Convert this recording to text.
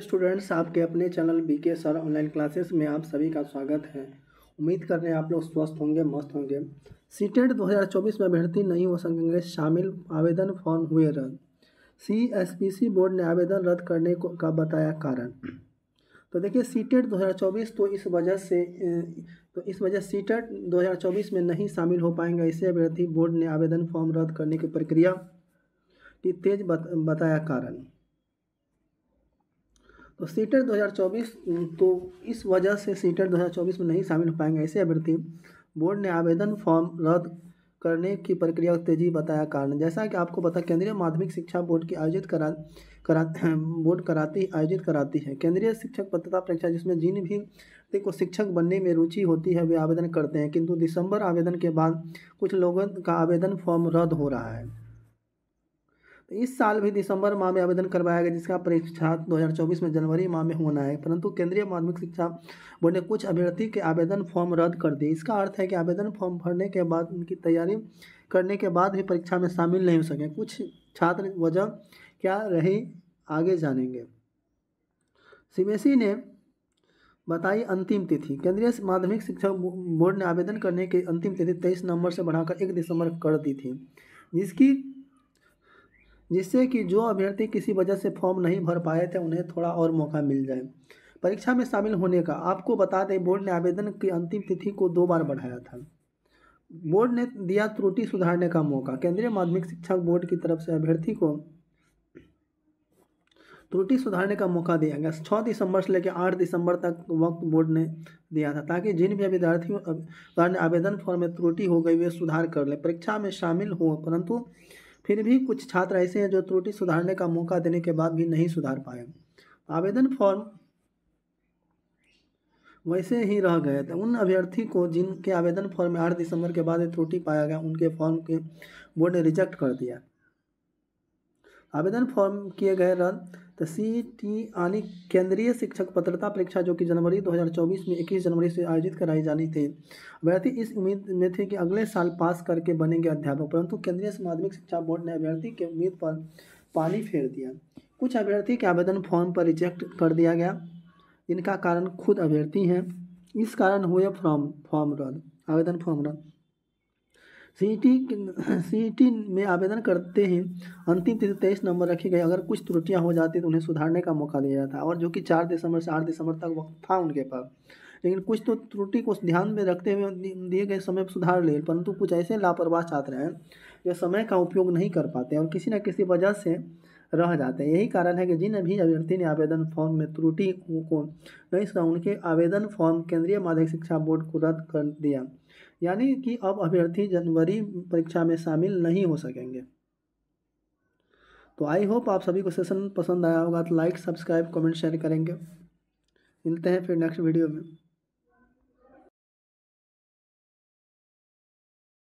students आपके अपने channel B K sir online classes में आप सभी का स्वागत है उम्मीद कर रहे हैं आप लोग स्वस्थ होंगे मस्त होंगे e हजार 2024 में अभ्यर्थी नहीं हो सकेंगे शामिल आवेदन फॉर्म हुए रद्द C S P C board ने आवेदन रद्द करने को का बताया कारण तो देखिए e सीटेट 2024 तो इस वजह से तो इस वजह सीटेट e चौबीस में नहीं शामिल हो पाएंगे इसे अभ्यर्थी बोर्ड ने आवेदन फॉर्म रद्द करने की प्रक्रिया की तेज बत, बताया कारण तो सीटर 2024 तो इस वजह से सीटर 2024 में नहीं शामिल हो पाएंगे ऐसे अभ्यर्थी बोर्ड ने आवेदन फॉर्म रद्द करने की प्रक्रिया को तेजी बताया कारण जैसा कि आपको पता केंद्रीय माध्यमिक शिक्षा बोर्ड की आयोजित करा करा बोर्ड कराती आयोजित कराती है केंद्रीय शिक्षक पत्रता परीक्षा जिसमें जिन भी को शिक्षक बनने में रुचि होती है वे आवेदन करते हैं किंतु दिसंबर आवेदन के बाद कुछ लोगों का आवेदन फॉर्म रद्द हो रहा है तो इस साल भी दिसंबर माह में आवेदन करवाया गया जिसका परीक्षा 2024 में जनवरी माह में होना है परंतु केंद्रीय माध्यमिक शिक्षा बोर्ड ने कुछ अभ्यर्थी के आवेदन फॉर्म रद्द कर दिए इसका अर्थ है कि आवेदन फॉर्म भरने के बाद उनकी तैयारी करने के बाद भी परीक्षा में शामिल नहीं हो सके कुछ छात्र वजह क्या रही आगे जानेंगे सी ने बताई अंतिम तिथि केंद्रीय माध्यमिक शिक्षा बोर्ड ने आवेदन करने की अंतिम तिथि 23 नवंबर से बढ़ाकर 1 दिसंबर कर दी थी जिसकी जिससे कि जो अभ्यर्थी किसी वजह से फॉर्म नहीं भर पाए थे उन्हें थोड़ा और मौका मिल जाए परीक्षा में शामिल होने का आपको बता दें बोर्ड ने आवेदन की अंतिम तिथि को दो बार बढ़ाया था बोर्ड ने दिया त्रुटि सुधारने का मौका केंद्रीय माध्यमिक शिक्षा बोर्ड की तरफ से अभ्यर्थी को त्रुटि सुधारने का मौका दिया गया छः दिसंबर से लेकर आठ दिसंबर तक वक्त बोर्ड ने दिया था ताकि जिन भी विद्यार्थियों आवेदन फॉर्म में त्रुटि हो गई वे सुधार कर लें परीक्षा में शामिल हों परंतु फिर भी कुछ छात्र ऐसे हैं जो त्रुटि सुधारने का मौका देने के बाद भी नहीं सुधार पाए आवेदन फॉर्म वैसे ही रह गए थे उन अभ्यर्थी को जिनके आवेदन फॉर्म में आठ दिसंबर के बाद त्रुटि पाया गया उनके फॉर्म के बोर्ड ने रिजेक्ट कर दिया आवेदन फॉर्म किए गए रद्द तो सी टी यानी केंद्रीय शिक्षक पत्रता परीक्षा जो कि जनवरी 2024 में 21 जनवरी से आयोजित कराई जानी थी अभ्यर्थी इस उम्मीद में थे कि अगले साल पास करके बनेंगे अध्यापक परंतु केंद्रीय माध्यमिक शिक्षा बोर्ड ने अभ्यर्थी के उम्मीद पर पानी फेर दिया कुछ अभ्यर्थी के आवेदन फॉर्म पर रिजेक्ट कर दिया गया इनका कारण खुद अभ्यर्थी हैं इस कारण हुए फॉर्म फॉर्म रद्द आवेदन फॉर्म रद्द सीईटी सीईटी में आवेदन करते ही अंतिम तिथि तेईस नंबर रखी गई अगर कुछ त्रुटियां हो जाती तो उन्हें सुधारने का मौका दिया जाता और जो कि चार दिसंबर से आठ दिसंबर तक वक्त था उनके पास लेकिन कुछ तो त्रुटि को ध्यान में रखते हुए दिए गए समय पर सुधार ले परंतु कुछ ऐसे लापरवाह छात्र हैं जो समय का उपयोग नहीं कर पाते और किसी न किसी वजह से रह जाते हैं यही कारण है कि जिन भी अभ्यर्थी ने आवेदन फॉर्म में त्रुटि को नहीं सुना उनके आवेदन फॉर्म केंद्रीय माध्यमिक शिक्षा बोर्ड को रद्द कर दिया यानी कि अब अभ्यर्थी जनवरी परीक्षा में शामिल नहीं हो सकेंगे तो आई होप आप सभी को सेशन पसंद आया होगा तो लाइक सब्सक्राइब कमेंट शेयर करेंगे मिलते हैं फिर नेक्स्ट वीडियो में